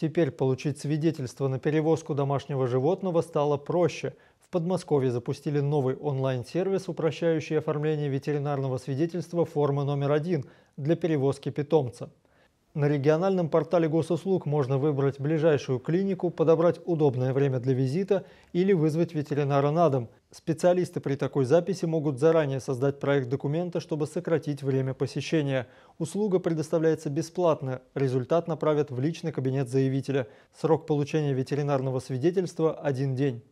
Теперь получить свидетельство на перевозку домашнего животного стало проще. В Подмосковье запустили новый онлайн-сервис, упрощающий оформление ветеринарного свидетельства формы номер один для перевозки питомца – на региональном портале госуслуг можно выбрать ближайшую клинику, подобрать удобное время для визита или вызвать ветеринара на дом. Специалисты при такой записи могут заранее создать проект документа, чтобы сократить время посещения. Услуга предоставляется бесплатно, результат направят в личный кабинет заявителя. Срок получения ветеринарного свидетельства – один день.